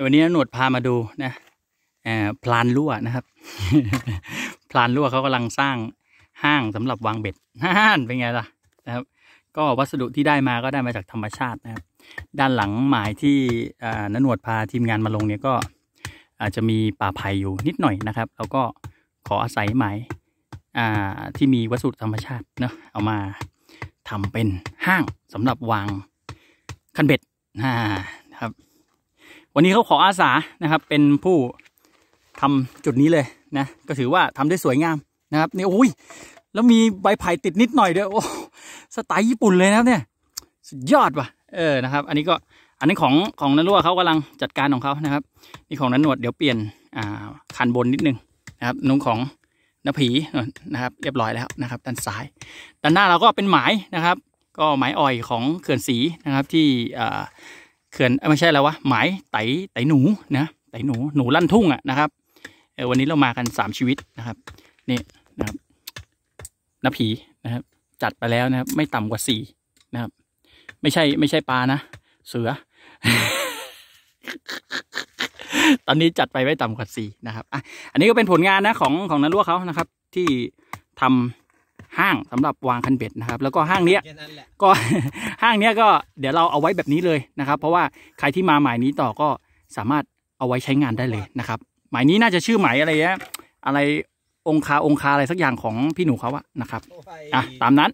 วันนี้หนวดพามาดูนะพลานรั่วนะครับ พลานรั่วเขากำลังสร้างห้างสำหรับวางเบ็ดห้านเป็นไงล่ะนะครับ ก็วัสดุที่ได้มาก็ได้มาจากธรรมชาตินะครับ ด้านหลังหมายที่นหนวดพาทีมงานมาลงเนี่ยก็ อาจจะมีป่าไผ่อยู่นิดหน่อยนะครับ แล้วก็ขออาศัยหมายที่มีวัสดุธรรมชาตินะเอามาทำเป็นห้างสำหรับวางคันเบ็ดนะครับวันนี้เขาขออาสานะครับ เป็นผู้ทำจุดนี้เลยนะก็ถือว่าทำได้สวยงามนะครับ นี่โอ้ย แล้วมีใบไผ่ติดนิดหน่อยด้วยโอ้สไตล์ญี่ปุ่นเลยนะเนี่ยสุดยอดว่ะเออนะครับ อันนี้ก็อันนี้ของของนันรั่วเขากำลังจัดการของเขานะครับนี่ของนันหนวด เดี๋ยวเปลี่ยน อ่า คันบนนิดนึงนะครับนุ่งของนาผีนะครับเรียบร้อยแล้วนะครับด้านซ้าย ด้านหน้าเราก็เป็นหมายนะครับ ก็หมายอ่อยของเขื่อนสีนะครับที่อ่าเขื่อนไม่ใช่แล้ววะหมายไตไตหนูนะไตหนูหนูลั่นทุ่งอ่ะนะครับ วันนี้เรามากันสามชีวิตนะครับ นี่นะครับนผีนะครับ จัดไปแล้วนะครับไม่ต่ำกว่าสี่นะครับ ไม่ใช่ไม่ใช่ปลานะเสือ ตอนนี้จัดไปไม่ต่ำกว่าสี่นะครับอ่ะอันนี้ก็เป็นผลงานนะของของนัน่วเขานะครับ ที่ทำห้างสำหรับวางคันเบ็ดนะครับ แล้วก็ห้างเนี้ยก็ห้างเนี้ยก็เดี๋ยวเราเอาไว้แบบนี้เลยนะครับ เพราะว่าใครที่มาหมายนี้ต่อก็สามารถเอาไว้ใช้งานได้เลยนะครับ หมายนี้น่าจะชื่อหมายอะไรเนี้ยอะไรองคาองคาอะไรสักอย่างของพี่หนูเขาอะนะครับอ่ะตามนั้น